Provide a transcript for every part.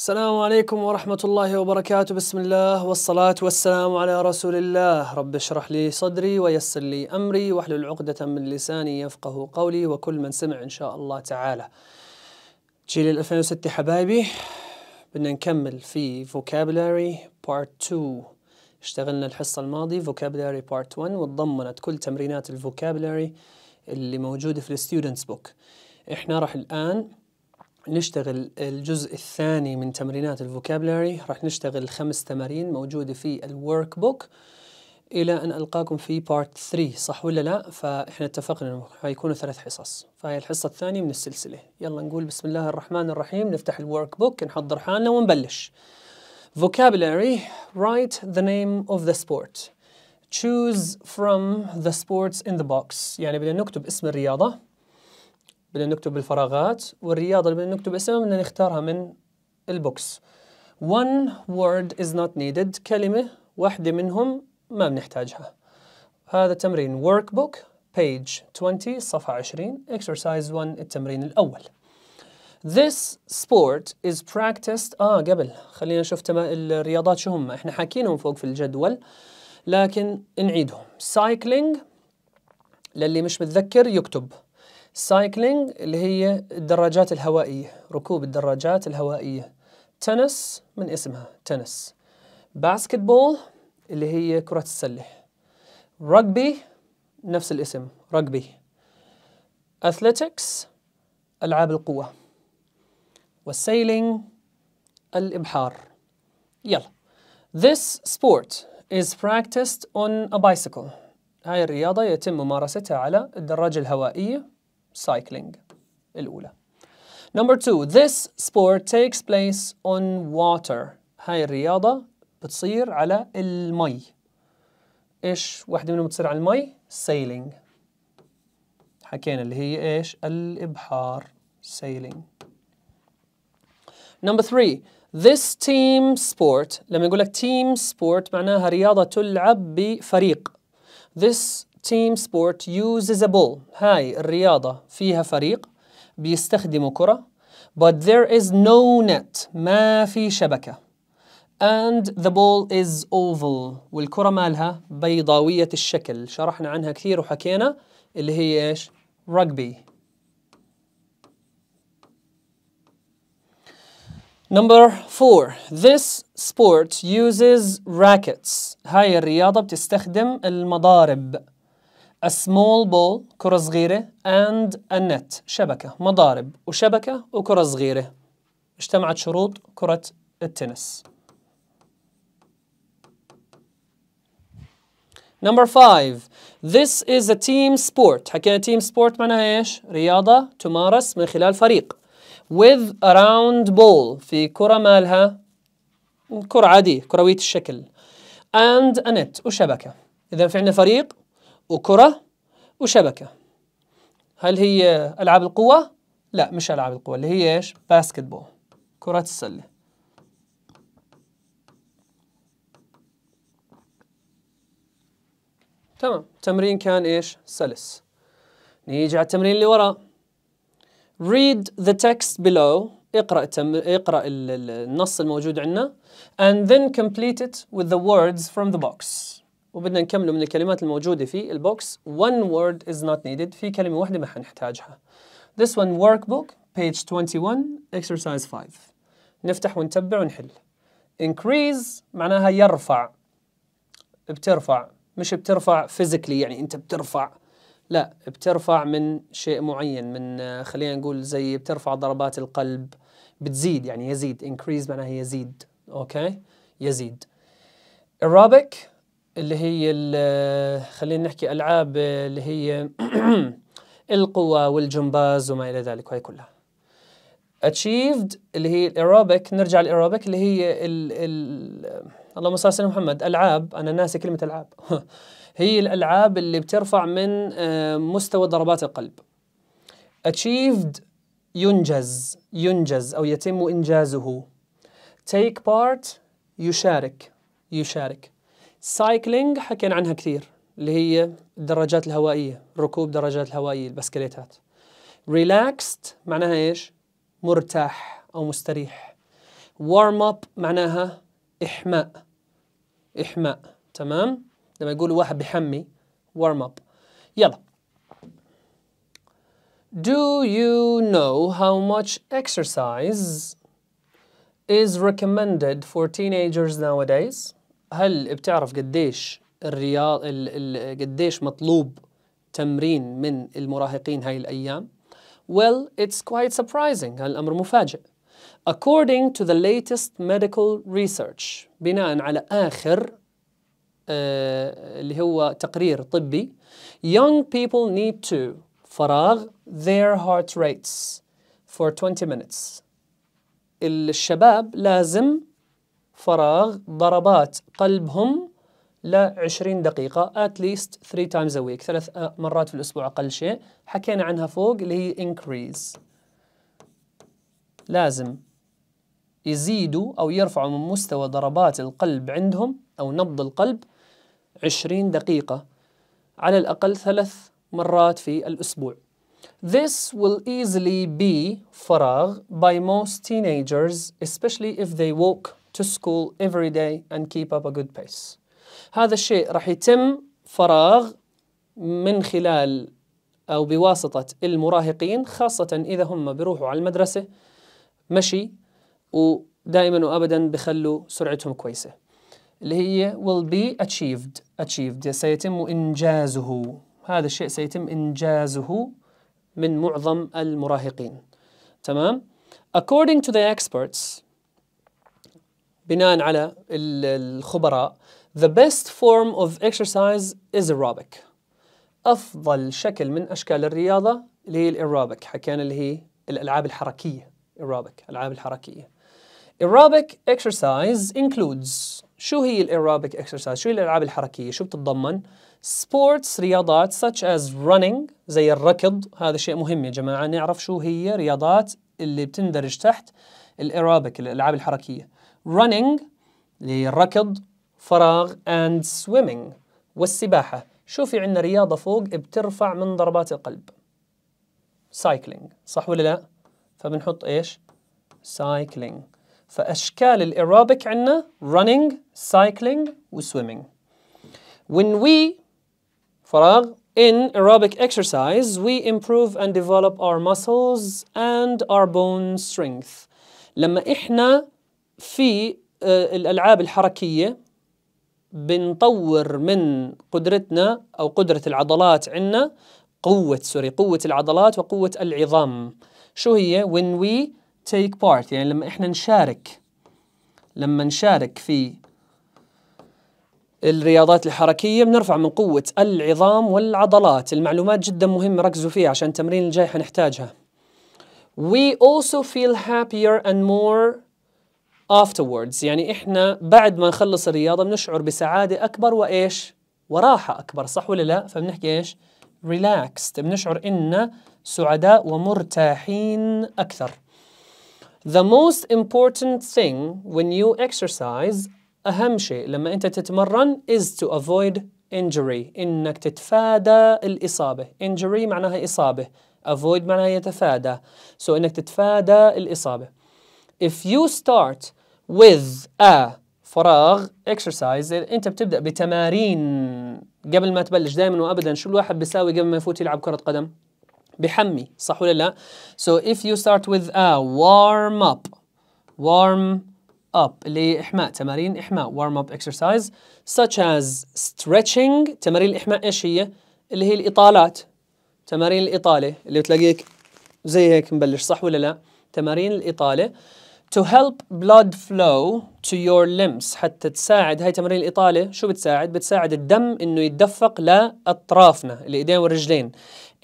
السلام عليكم ورحمة الله وبركاته بسم الله والصلاة والسلام على رسول الله رب اشرح لي صدري ويسر لي أمري واحلل عقدة من لساني يفقه قولي وكل من سمع إن شاء الله تعالى جيل 2006 حبايبي بدنا نكمل في vocabulary part 2 اشتغلنا الحصة الماضية vocabulary part 1 وتضمنت كل تمرينات الفوكابلاري اللي موجودة في الستودنتس بوك احنا راح الآن نشتغل الجزء الثاني من تمرينات الفوكابلاري راح نشتغل خمس تمارين موجودة في الورك بوك إلى أن ألقاكم في بارت 3 صح ولا لا؟ فإحنا اتفقنا أنه حيكونوا ثلاث حصص فهي الحصة الثانية من السلسلة يلا نقول بسم الله الرحمن الرحيم نفتح الورك بوك نحضر حالنا ونبلش Vocabulary Write the name of the sport Choose from the sports in the box يعني بدنا نكتب اسم الرياضة بدنا نكتب بالفراغات والرياضة اللي بدنا نكتب اسمها بدنا نختارها من البوكس one word is not needed كلمة واحدة منهم ما بنحتاجها هذا تمرين workbook page 20 صفحة 20 exercise 1 التمرين الأول This sport is practiced آه قبل خلينا نشوف الرياضات شو هم احنا حاكينهم فوق في الجدول لكن نعيدهم cycling للي مش متذكر يكتب سايكلينج اللي هي الدراجات الهوائية ركوب الدراجات الهوائية تنس من اسمها تنس باسكتبول اللي هي كرة السلة رجبي نفس الاسم رجبي أثليتكس ألعاب القوة والسيلينج الإبحار يلا This sport is practiced on a bicycle هاي الرياضة يتم ممارستها على الدراجة الهوائية cycling الأولى. Number two, this sport takes place on water. هاي الرياضة بتصير على المي. إيش واحدة منهم بتصير على المي؟ Sailing. حكينا اللي هي إيش؟ الإبحار. Sailing. Number three, this team sport. لما يقول لك team sport معناها رياضة تلعب بفريق. This team sport uses a ball هاي الرياضة فيها فريق بيستخدموا كرة but there is no net ما في شبكة and the ball is oval والكرة مالها بيضاوية الشكل شرحنا عنها كثير وحكينا اللي هي ايش rugby Number four, this sport uses rackets. هاي الرياضة بتستخدم المضارب. a small ball كرة صغيرة and a net شبكة مضارب وشبكة وكرة صغيرة اجتمعت شروط كرة التنس Number five, this is a team sport. حكينا team sport معناها ايش؟ رياضة تمارس من خلال فريق. With a round ball في كرة مالها كرة عادية كروية الشكل. And a net وشبكة. إذا في عندنا فريق وكرة وشبكة هل هي ألعاب القوة؟ لا مش ألعاب القوة اللي هي إيش؟ باسكت بول كرة السلة تمام تمرين كان إيش؟ سلس نيجي على التمرين اللي وراء read the text below اقرأ التم... اقرأ النص الموجود عندنا and then complete it with the words from the box وبدنا نكمله من الكلمات الموجودة في البوكس one word is not needed في كلمة واحدة ما حنحتاجها this one workbook page 21 exercise 5 نفتح ونتبع ونحل increase معناها يرفع بترفع مش بترفع physically يعني انت بترفع لا بترفع من شيء معين من آه، خلينا نقول زي بترفع ضربات القلب بتزيد يعني يزيد increase معناها يزيد اوكي يزيد Aerobic اللي هي خلينا نحكي العاب اللي هي القوى والجمباز وما الى ذلك وهي كلها achieved اللي هي الايروبيك نرجع للايروبيك اللي هي ال ال اللهم صل على محمد العاب انا ناسي كلمه العاب هي الالعاب اللي بترفع من آه، مستوى ضربات القلب achieved ينجز ينجز او يتم انجازه take part يشارك يشارك سايكلينج حكينا عنها كثير اللي هي الدراجات الهوائية ركوب دراجات الهوائية البسكليتات ريلاكست معناها ايش؟ مرتاح أو مستريح وارم اب معناها إحماء إحماء تمام؟ لما يقول واحد بحمي warm up يلا Do you know how much exercise is recommended for teenagers nowadays? هل بتعرف قديش الرياض قديش مطلوب تمرين من المراهقين هاي الأيام؟ Well, it's quite surprising هالأمر مفاجئ According to the latest medical research بناء على آخر آه, اللي هو تقرير طبي Young people need to فراغ their heart rates for 20 minutes الشباب لازم فراغ ضربات قلبهم ل 20 دقيقة at least 3 times a week ثلاث مرات في الأسبوع أقل شيء حكينا عنها فوق اللي هي increase لازم يزيدوا أو يرفعوا من مستوى ضربات القلب عندهم أو نبض القلب 20 دقيقة على الأقل ثلاث مرات في الأسبوع This will easily be فراغ by most teenagers especially if they walk to school every day and keep up a good pace. هذا الشيء راح يتم فراغ من خلال أو بواسطة المراهقين خاصة إذا هم بيروحوا على المدرسة مشي ودائما وأبدا بخلوا سرعتهم كويسة اللي هي will be achieved achieved سيتم إنجازه هذا الشيء سيتم إنجازه من معظم المراهقين تمام according to the experts بناء على الخبراء The best form of exercise is aerobic أفضل شكل من أشكال الرياضة اللي هي الإيروبيك حكينا يعني اللي هي الألعاب الحركية aerobic ألعاب الحركية aerobic exercise includes شو هي الإيروبيك اكسرسايز شو هي الألعاب الحركية شو بتتضمن sports رياضات such as running زي الركض هذا شيء مهم يا جماعة نعرف شو هي رياضات اللي بتندرج تحت الايروبيك الالعاب الحركيه running للركض فراغ and swimming والسباحه شو في عندنا رياضه فوق بترفع من ضربات القلب cycling صح ولا لا فبنحط ايش cycling فاشكال الايروبيك عندنا running cycling وswimming when we فراغ in aerobic exercise we improve and develop our muscles and our bone strength لما احنا في آه، الالعاب الحركيه بنطور من قدرتنا او قدره العضلات عندنا قوه سوري قوه العضلات وقوه العظام شو هي when we take part يعني لما احنا نشارك لما نشارك في الرياضات الحركية بنرفع من قوة العظام والعضلات المعلومات جدا مهمة ركزوا فيها عشان التمرين الجاي حنحتاجها we also feel happier and more afterwards يعني احنا بعد ما نخلص الرياضة بنشعر بسعادة أكبر وإيش؟ وراحة أكبر صح ولا لا؟ فبنحكي إيش؟ relaxed بنشعر إن سعداء ومرتاحين أكثر The most important thing when you exercise أهم شيء لما أنت تتمرن is to avoid injury إنك تتفادى الإصابة injury معناها إصابة avoid معناها يتفادى so انك تتفادى الاصابه if you start with a فراغ exercise انت بتبدا بتمارين قبل ما تبلش دائما وابدا شو الواحد بيساوي قبل ما يفوت يلعب كره قدم بحمي صح ولا لا so if you start with a warm up warm up اللي هي إحماء تمارين إحماء warm up exercise such as stretching تمارين الإحماء إيش هي؟ اللي هي الإطالات تمارين الإطالة اللي تلاقيك زي هيك مبلش صح ولا لا تمارين الإطالة to help blood flow to your limbs حتى تساعد هاي تمارين الإطالة شو بتساعد؟ بتساعد الدم إنه يتدفق لأطرافنا الإيدين والرجلين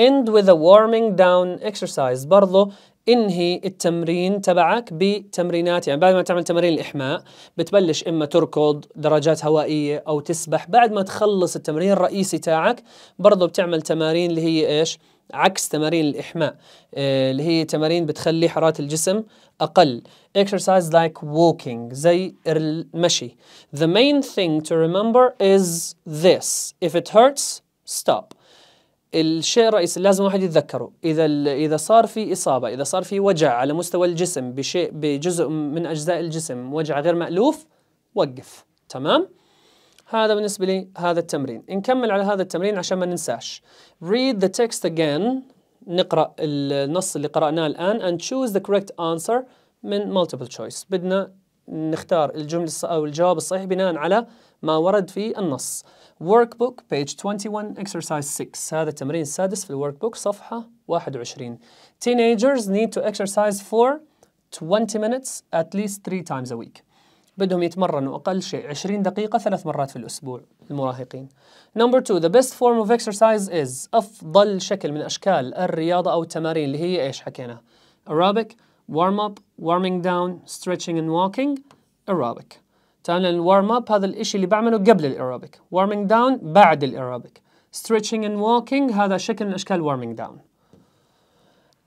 end with a warming down exercise برضه انهي التمرين تبعك بتمرينات يعني بعد ما تعمل تمارين الاحماء بتبلش اما تركض درجات هوائيه او تسبح بعد ما تخلص التمرين الرئيسي تاعك برضه بتعمل تمارين اللي هي ايش عكس تمارين الاحماء آه، اللي هي تمارين بتخلي حراره الجسم اقل exercise like walking زي المشي the main thing to remember is this if it hurts stop الشيء الرئيسي لازم الواحد يتذكره اذا اذا صار في اصابه اذا صار في وجع على مستوى الجسم بشيء بجزء من اجزاء الجسم وجع غير مالوف وقف تمام هذا بالنسبه لي هذا التمرين نكمل على هذا التمرين عشان ما ننساش read the text again نقرا النص اللي قراناه الان and choose the correct answer من multiple choice بدنا نختار الجمله او الجواب الصحيح بناء على ما ورد في النص workbook page 21 exercise 6 هذا التمرين السادس في الworkbook صفحة 21 teenagers need to exercise for 20 minutes at least 3 times a week بدهم يتمرنوا أقل شيء 20 دقيقة ثلاث مرات في الأسبوع المراهقين. Number two, the best form of exercise is أفضل شكل من أشكال الرياضة أو التمارين اللي هي إيش حكينا؟ Aerobic, warm up, warming down, stretching and walking, aerobic. تعال الوارم اب هذا الشيء اللي بعمله قبل الايروبيك وارمينج داون بعد الايروبيك stretching and walking هذا شكل من اشكال warming down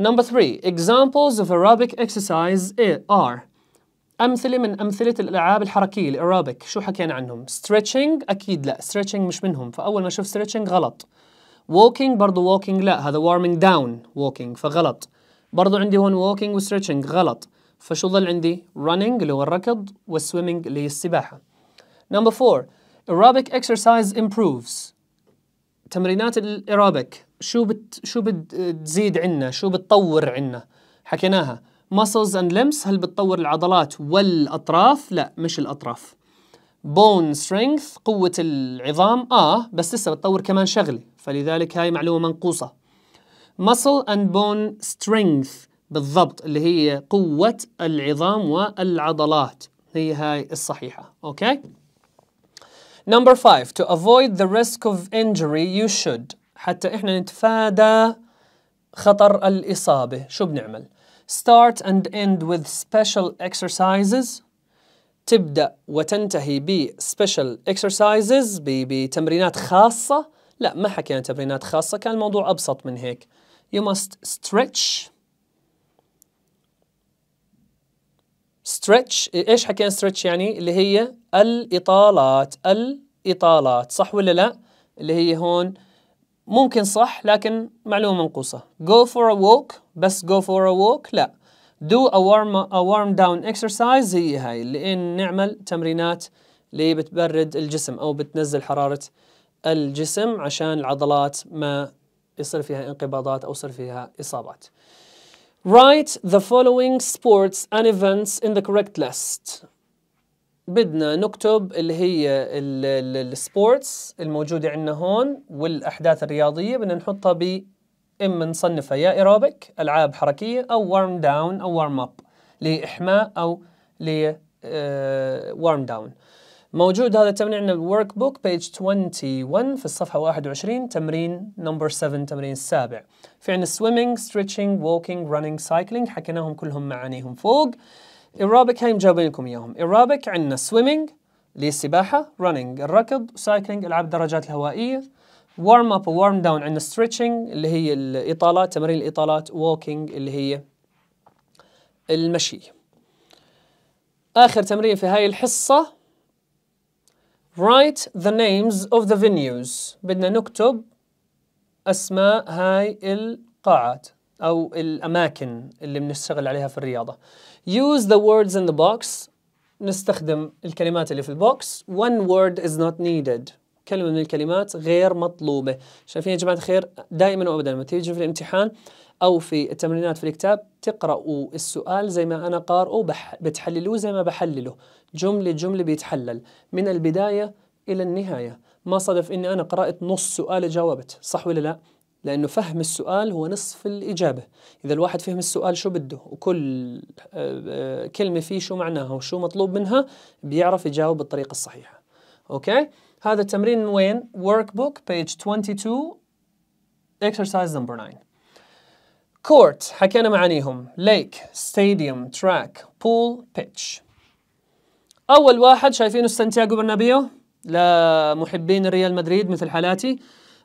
Number three, examples of aerobic exercise are أمثلة من أمثلة الألعاب الحركية الأيروبيك شو حكينا عنهم؟ stretching أكيد لا stretching مش منهم فأول ما أشوف stretching غلط walking برضه walking لا هذا warming down walking فغلط برضه عندي هون walking و stretching غلط فشو ظل عندي running اللي هو الركض والswimming اللي هي السباحة number four aerobic exercise improves تمرينات الايروبيك شو بت شو بتزيد عنا شو بتطور عنا حكيناها muscles and limbs هل بتطور العضلات والاطراف لا مش الاطراف bone strength قوة العظام اه بس لسه بتطور كمان شغلة فلذلك هاي معلومة منقوصة muscle and bone strength بالضبط اللي هي قوة العظام والعضلات هي هاي الصحيحة أوكي Number five to avoid the risk of injury you should حتى إحنا نتفادى خطر الإصابة شو بنعمل start and end with special exercises تبدأ وتنتهي ب special exercises بتمرينات خاصة لا ما حكينا تمرينات خاصة كان الموضوع أبسط من هيك you must stretch ستريتش ايش حكينا ستريتش يعني اللي هي الاطالات الاطالات صح ولا لا اللي هي هون ممكن صح لكن معلومه منقوصه go for a walk بس go for a walk لا do a warm a warm down exercise هي هاي اللي إن نعمل تمرينات اللي بتبرد الجسم او بتنزل حراره الجسم عشان العضلات ما يصير فيها انقباضات او يصير فيها اصابات Write the following sports and events in the correct list. بدنا نكتب اللي هي السبورتس الموجودة عندنا هون والأحداث الرياضية بدنا نحطها ب إما نصنفها يا ايروبيك ألعاب حركية أو warm down أو warm up لإحماء أو ل آه، warm down موجود هذا التمرين عندنا الورك بوك بيج 21 في الصفحة 21 تمرين نمبر 7 تمرين السابع في عندنا سويمينج ستريتشنج ووكينج رانينج سايكلينج حكيناهم كلهم معانيهم فوق ايروبيك هاي مجاوبين لكم اياهم ايروبيك عندنا سويمينج السباحة رانينج الركض سايكلينج العاب الدراجات الهوائية وارم اب وارم داون عندنا ستريتشنج اللي هي الاطالات تمارين الاطالات ووكينج اللي هي المشي اخر تمرين في هاي الحصه Write the names of the venues بدنا نكتب أسماء هاي القاعات أو الأماكن اللي بنشتغل عليها في الرياضة Use the words in the box نستخدم الكلمات اللي في البوكس One word is not needed كلمة من الكلمات غير مطلوبة شايفين يا جماعة الخير دائما وأبدا لما تيجي في الامتحان او في التمرينات في الكتاب تقرأوا السؤال زي ما انا قارئه بتحللوه زي ما بحلله جمله جمله بيتحلل من البدايه الى النهايه ما صدف اني انا قرأت نص سؤال جاوبت صح ولا لا لأنه فهم السؤال هو نصف الإجابة إذا الواحد فهم السؤال شو بده وكل آه، آه، كلمة فيه شو معناها وشو مطلوب منها بيعرف يجاوب بالطريقة الصحيحة أوكي هذا التمرين من وين؟ Workbook page 22 exercise number 9 كورت حكينا معانيهم ليك ستاديوم تراك بول بيتش أول واحد شايفينه سانتياغو برنابيو لمحبين ريال مدريد مثل حالاتي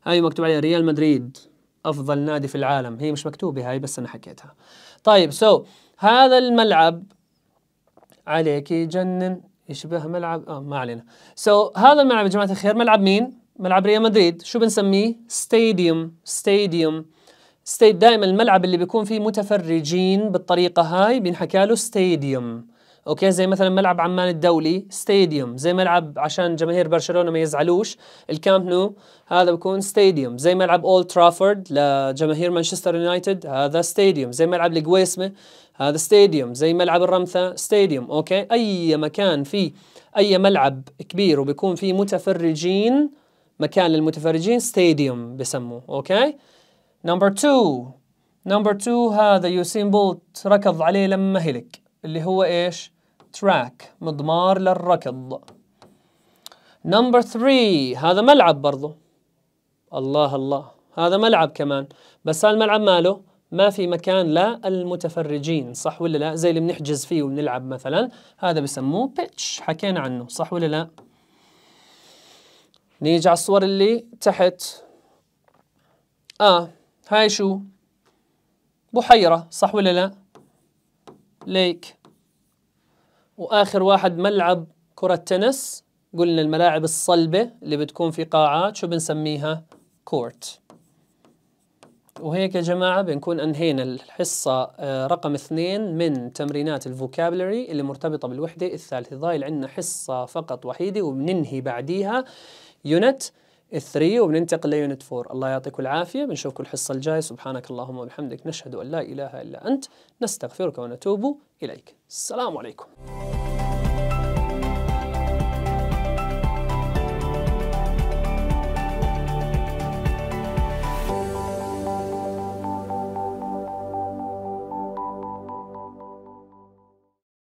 هاي مكتوب عليها ريال مدريد أفضل نادي في العالم هي مش مكتوبة هاي بس أنا حكيتها طيب سو so, هذا الملعب عليك يجنن يشبه ملعب آه ما علينا سو so, هذا الملعب يا جماعة الخير ملعب مين؟ ملعب ريال مدريد شو بنسميه؟ ستاديوم ستاديوم ستيت دائما الملعب اللي بيكون فيه متفرجين بالطريقة هاي بينحكى له ستاديوم اوكي زي مثلا ملعب عمان الدولي ستاديوم زي ملعب عشان جماهير برشلونه ما يزعلوش الكامب نو هذا بكون ستاديوم زي ملعب اولد ترافورد لجماهير مانشستر يونايتد هذا ستاديوم زي ملعب القويسمه هذا ستاديوم زي ملعب الرمثة ستاديوم اوكي اي مكان فيه اي ملعب كبير وبيكون فيه متفرجين مكان للمتفرجين ستاديوم بسموه اوكي نمبر 2 نمبر 2 هذا يوسين بولت ركض عليه لما هلك اللي هو ايش؟ تراك مضمار للركض نمبر 3 هذا ملعب برضه الله الله هذا ملعب كمان بس هالملعب ماله ما في مكان لا المتفرجين صح ولا لا زي اللي بنحجز فيه وبنلعب مثلا هذا بسموه بيتش حكينا عنه صح ولا لا نيجي على الصور اللي تحت اه هاي شو بحيرة صح ولا لا ليك وآخر واحد ملعب كرة تنس قلنا الملاعب الصلبة اللي بتكون في قاعات شو بنسميها كورت وهيك يا جماعة بنكون أنهينا الحصة آه، رقم اثنين من تمرينات الفوكابلري اللي مرتبطة بالوحدة الثالثة ضايل عندنا حصة فقط وحيدة وبننهي بعديها يونت 3 وبننتقل ليونت 4 الله يعطيكم العافية بنشوفكم الحصة الجاية سبحانك اللهم وبحمدك نشهد أن لا إله إلا أنت نستغفرك ونتوب إليك السلام عليكم